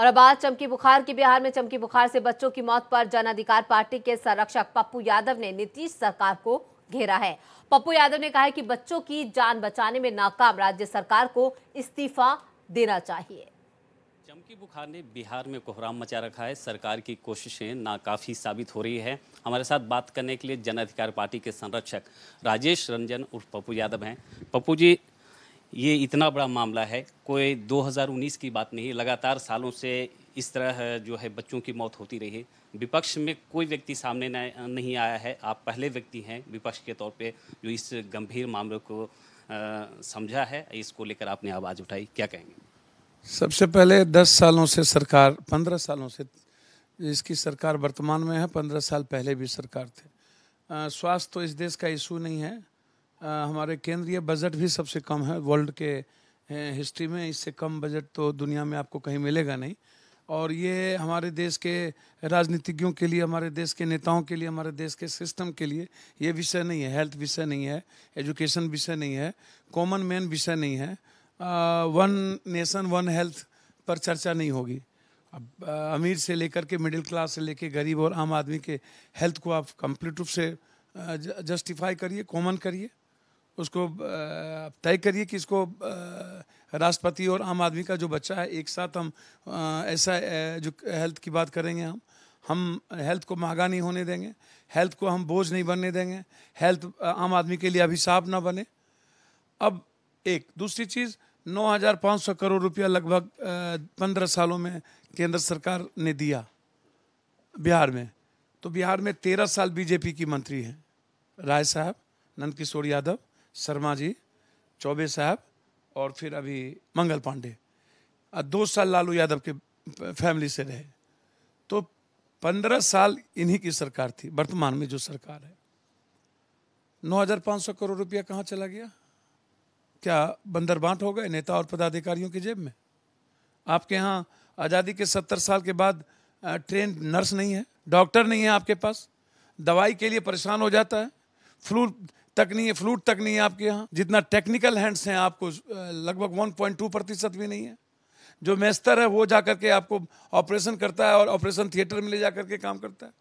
और अब आज चमकी बुखार की बिहार में चमकी बुखार से बच्चों की मौत पर जन अधिकार पार्टी के संरक्षक पप्पू यादव ने नीतीश सरकार को घेरा है पप्पू यादव ने कहा है कि बच्चों की जान बचाने में नाकाम राज्य सरकार को इस्तीफा देना चाहिए चमकी बुखार ने बिहार में कोहराम मचा रखा है सरकार की कोशिशें नाकाफ़ी साबित हो रही है हमारे साथ बात करने के लिए जन अधिकार पार्टी के संरक्षक राजेश रंजन उर्फ पप्पू यादव हैं पप्पू जी ये इतना बड़ा मामला है कोई 2019 की बात नहीं लगातार सालों से इस तरह जो है बच्चों की मौत होती रही विपक्ष में कोई व्यक्ति सामने नहीं आया है आप पहले व्यक्ति हैं विपक्ष के तौर पे जो इस गंभीर मामले को समझा है इसको लेकर आपने आवाज़ उठाई क्या कहेंगे सबसे पहले दस सालों से सरकार पंद्रह सालों से इसकी सरकार वर्तमान में है पंद्रह साल पहले भी सरकार थे स्वास्थ्य तो इस देश का इशू नहीं है हमारे केंद्रीय बजट भी सबसे कम है वर्ल्ड के हिस्ट्री में इससे कम बजट तो दुनिया में आपको कहीं मिलेगा नहीं और ये हमारे देश के राजनीतिज्ञों के लिए हमारे देश के नेताओं के लिए हमारे देश के सिस्टम के लिए ये विषय नहीं है हेल्थ विषय नहीं है एजुकेशन विषय नहीं है कॉमन मैन विषय नहीं है वन नेशन वन हेल्थ पर चर्चा नहीं होगी अब अमीर से लेकर के मिडिल क्लास से लेकर गरीब और आम आदमी के हेल्थ को आप कंप्लीट रूप से जस्टिफाई करिए कॉमन करिए उसको तय करिए कि इसको राष्ट्रपति और आम आदमी का जो बच्चा है एक साथ हम ऐसा जो हेल्थ की बात करेंगे हम हम हेल्थ को महंगा नहीं होने देंगे हेल्थ को हम बोझ नहीं बनने देंगे हेल्थ आम आदमी के लिए अभिशाप ना बने अब एक दूसरी चीज़ 9,500 करोड़ रुपया लगभग पंद्रह सालों में केंद्र सरकार ने दिया बिहार में तो बिहार में तेरह साल बीजेपी की मंत्री हैं राय साहब नंद किशोर यादव शर्मा जी चौबे साहब और फिर अभी मंगल पांडे दो साल लालू यादव के फैमिली से रहे तो पंद्रह साल इन्हीं की सरकार थी वर्तमान में जो सरकार है नौ हजार पाँच सौ करोड़ रुपया कहाँ चला गया क्या बंदर बांट हो गए नेता और पदाधिकारियों की जेब में आपके यहाँ आज़ादी के सत्तर साल के बाद ट्रेन नर्स नहीं है डॉक्टर नहीं है आपके पास दवाई के लिए परेशान हो जाता है फ्लू तक नहीं है फ्लूट तक नहीं है आपके यहाँ जितना टेक्निकल हैंड्स हैं आपको लगभग 1.2 प्रतिशत भी नहीं है जो मेस्तर है वो जा करके आपको ऑपरेशन करता है और ऑपरेशन थिएटर में ले जा करके काम करता है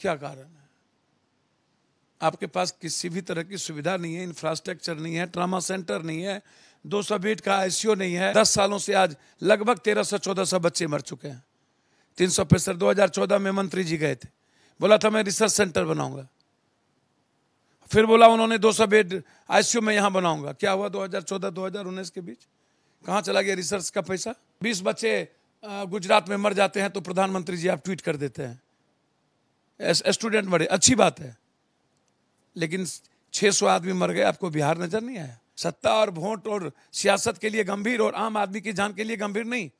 क्या कारण है आपके पास किसी भी तरह की सुविधा नहीं है इंफ्रास्ट्रक्चर नहीं है ट्रामा सेंटर नहीं है दो सौ बेड का आईसीओ नहीं है दस सालों से आज लगभग तेरह सौ चौदह सौ बच्चे मर चुके हैं तीन सौ पैंसठ दो हजार चौदह में मंत्री जी गए थे बोला था मैं रिसर्च सेंटर बनाऊंगा फिर बोला उन्होंने 200 बेड आईसीयू में यहाँ बनाऊंगा क्या हुआ 2014-2019 के बीच कहाँ चला गया रिसर्च का पैसा 20 बच्चे गुजरात में मर जाते हैं तो प्रधानमंत्री जी आप ट्वीट कर देते हैं स्टूडेंट मरे अच्छी बात है लेकिन 600 आदमी मर गए आपको बिहार नजर नहीं आया सत्ता और वोट और सियासत के लिए गंभीर और आम आदमी की जान के लिए गंभीर नहीं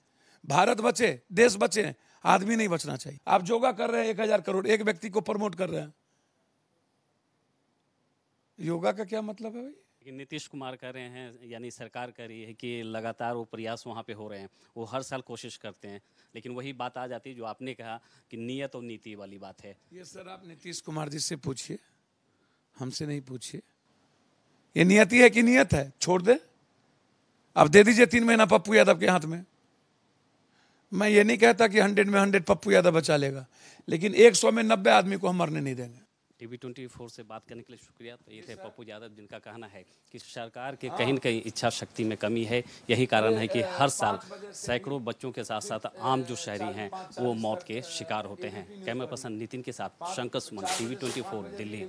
भारत बचे देश बचे आदमी नहीं बचना चाहिए आप योगा कर रहे हैं एक हजार करोड़ एक व्यक्ति को प्रमोट कर रहे हैं योगा का क्या मतलब है भाई नीतीश कुमार कर रहे हैं यानी सरकार कर रही है कि लगातार वो प्रयास वहाँ पे हो रहे हैं वो हर साल कोशिश करते हैं लेकिन वही बात आ जाती है जो आपने कहा कि नीयत और नीति वाली बात है ये सर आप नीतीश कुमार जी से पूछिए हमसे नहीं पूछिए ये नियति है कि नियत है छोड़ दे आप दे दीजिए तीन महीना पप्पू यादव के हाथ में मैं ये नहीं कहता कि हंड्रेड में हंड्रेड पप्पू यादव बचा लेगा लेकिन एक सौ में नब्बे आदमी को हम मरने नहीं देंगे टी ट्वेंटी फोर से बात करने के लिए शुक्रिया तो ये थे पप्पू यादव जिनका कहना है कि सरकार के कहीं ना कहीं इच्छा शक्ति में कमी है यही कारण है कि हर साल सैकड़ों बच्चों के साथ साथ आम जो शहरी हैं वो मौत के शिकार होते हैं कैमरा पर्सन नितिन के साथ शंकर सुमन टी वी दिल्ली